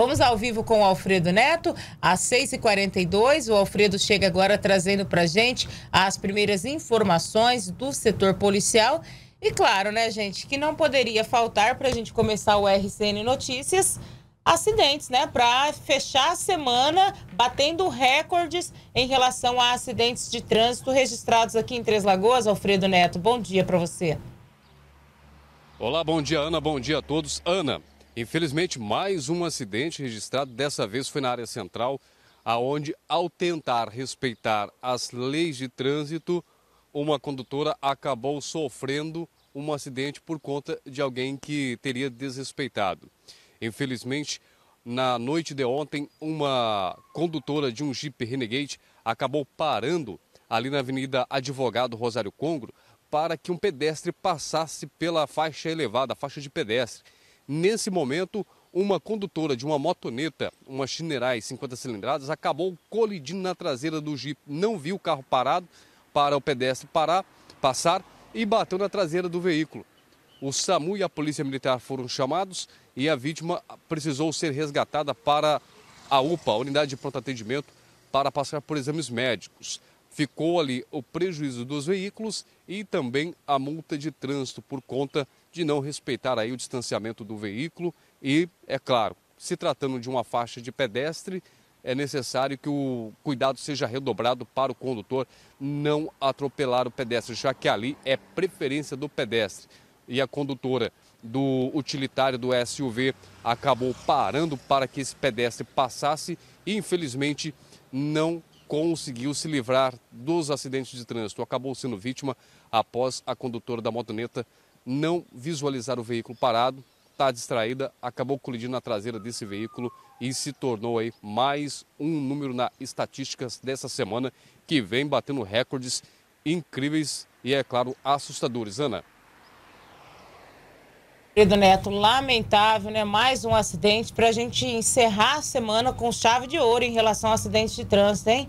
Vamos ao vivo com o Alfredo Neto, às 6h42. O Alfredo chega agora trazendo para gente as primeiras informações do setor policial. E claro, né, gente, que não poderia faltar para a gente começar o RCN Notícias acidentes, né? Para fechar a semana batendo recordes em relação a acidentes de trânsito registrados aqui em Três Lagoas. Alfredo Neto, bom dia para você. Olá, bom dia, Ana. Bom dia a todos. Ana, Infelizmente, mais um acidente registrado, dessa vez foi na área central, aonde, ao tentar respeitar as leis de trânsito, uma condutora acabou sofrendo um acidente por conta de alguém que teria desrespeitado. Infelizmente, na noite de ontem, uma condutora de um Jeep Renegade acabou parando ali na Avenida Advogado Rosário Congro para que um pedestre passasse pela faixa elevada, a faixa de pedestre. Nesse momento, uma condutora de uma motoneta, uma Chinerai 50 cilindradas, acabou colidindo na traseira do Jeep. Não viu o carro parado para o pedestre parar, passar e bateu na traseira do veículo. O SAMU e a Polícia Militar foram chamados e a vítima precisou ser resgatada para a UPA, a Unidade de Pronto Atendimento, para passar por exames médicos. Ficou ali o prejuízo dos veículos e também a multa de trânsito por conta de não respeitar aí o distanciamento do veículo e, é claro, se tratando de uma faixa de pedestre, é necessário que o cuidado seja redobrado para o condutor não atropelar o pedestre, já que ali é preferência do pedestre. E a condutora do utilitário do SUV acabou parando para que esse pedestre passasse e, infelizmente, não conseguiu se livrar dos acidentes de trânsito. Acabou sendo vítima após a condutora da motoneta não visualizar o veículo parado, está distraída, acabou colidindo na traseira desse veículo e se tornou aí mais um número na estatísticas dessa semana que vem batendo recordes incríveis e, é claro, assustadores. Ana. Querido Neto, lamentável, né? Mais um acidente para a gente encerrar a semana com chave de ouro em relação a acidente de trânsito, hein?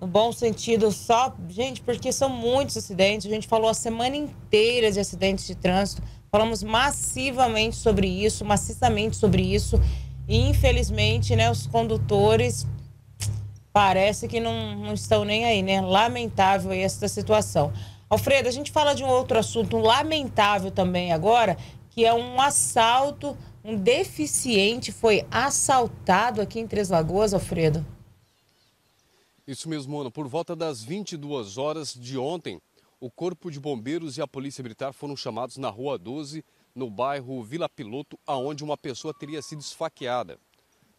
no bom sentido, só, gente, porque são muitos acidentes. A gente falou a semana inteira de acidentes de trânsito, falamos massivamente sobre isso, maciçamente sobre isso. E infelizmente, né, os condutores parece que não, não estão nem aí, né? Lamentável essa situação. Alfredo, a gente fala de um outro assunto lamentável também agora, que é um assalto. Um deficiente foi assaltado aqui em Três Lagoas, Alfredo. Isso mesmo, Ana. Por volta das 22 horas de ontem, o Corpo de Bombeiros e a Polícia Militar foram chamados na Rua 12, no bairro Vila Piloto, aonde uma pessoa teria sido esfaqueada.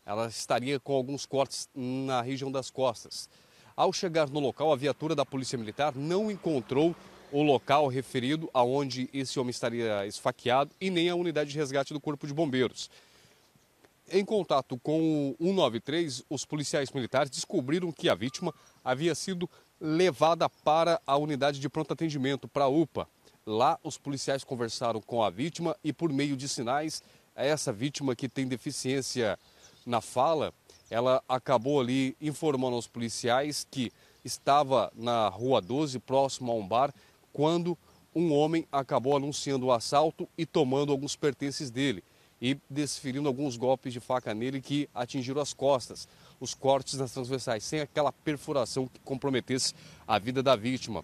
Ela estaria com alguns cortes na região das costas. Ao chegar no local, a viatura da Polícia Militar não encontrou o local referido aonde esse homem estaria esfaqueado e nem a unidade de resgate do Corpo de Bombeiros. Em contato com o 193, os policiais militares descobriram que a vítima havia sido levada para a unidade de pronto atendimento, para a UPA. Lá, os policiais conversaram com a vítima e, por meio de sinais, essa vítima que tem deficiência na fala, ela acabou ali informando aos policiais que estava na Rua 12, próximo a um bar, quando um homem acabou anunciando o assalto e tomando alguns pertences dele e desferindo alguns golpes de faca nele que atingiram as costas, os cortes nas transversais, sem aquela perfuração que comprometesse a vida da vítima.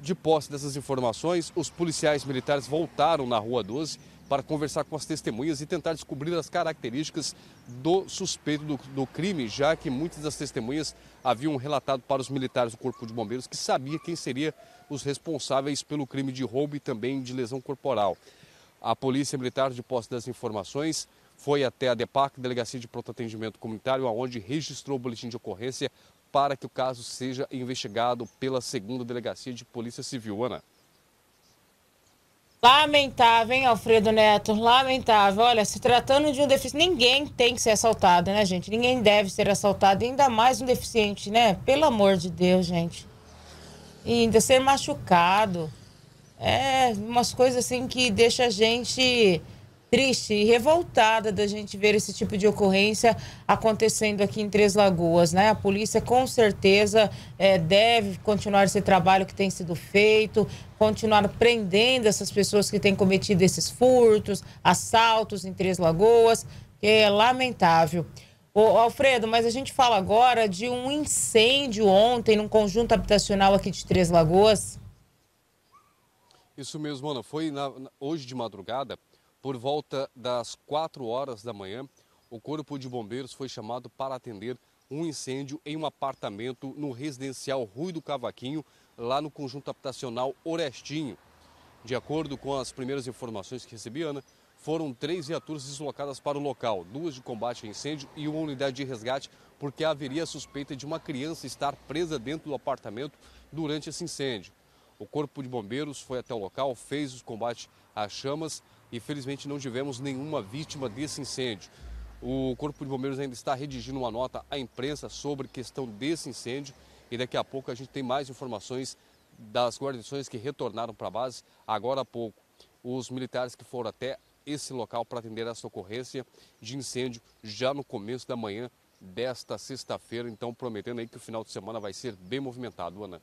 De posse dessas informações, os policiais militares voltaram na Rua 12 para conversar com as testemunhas e tentar descobrir as características do suspeito do, do, crime, já que muitas das testemunhas haviam relatado para os militares do Corpo de Bombeiros que sabia quem seria os responsáveis pelo crime de roubo e também de lesão corporal. A Polícia Militar de Posse das Informações foi até a DEPAC, Delegacia de Pronto Atendimento Comunitário, onde registrou o boletim de ocorrência para que o caso seja investigado pela segunda Delegacia de Polícia Civil. Ana. Lamentável, hein, Alfredo Neto? Lamentável. Olha, se tratando de um deficiente, ninguém tem que ser assaltado, né, gente? Ninguém deve ser assaltado, ainda mais um deficiente, né? Pelo amor de Deus, gente. E ainda ser machucado. É umas coisas assim que deixa a gente triste e revoltada da gente ver esse tipo de ocorrência acontecendo aqui em Três Lagoas, né? A polícia com certeza é, deve continuar esse trabalho que tem sido feito, continuar prendendo essas pessoas que têm cometido esses furtos, assaltos em Três Lagoas, que é lamentável. Ô, Alfredo, mas a gente fala agora de um incêndio ontem num conjunto habitacional aqui de Três Lagoas. Isso mesmo, Ana. Foi na, hoje de madrugada, por volta das 4 horas da manhã, o Corpo de Bombeiros foi chamado para atender um incêndio em um apartamento no residencial Rui do Cavaquinho, lá no conjunto habitacional Orestinho. De acordo com as primeiras informações que recebi, Ana, foram três viaturas deslocadas para o local, duas de combate a incêndio e uma unidade de resgate, porque haveria suspeita de uma criança estar presa dentro do apartamento durante esse incêndio. O Corpo de Bombeiros foi até o local, fez os combates às chamas e felizmente não tivemos nenhuma vítima desse incêndio. O Corpo de Bombeiros ainda está redigindo uma nota à imprensa sobre questão desse incêndio e daqui a pouco a gente tem mais informações das guarnições que retornaram para a base agora há pouco. Os militares que foram até esse local para atender essa ocorrência de incêndio já no começo da manhã desta sexta-feira, então prometendo aí que o final de semana vai ser bem movimentado, Ana.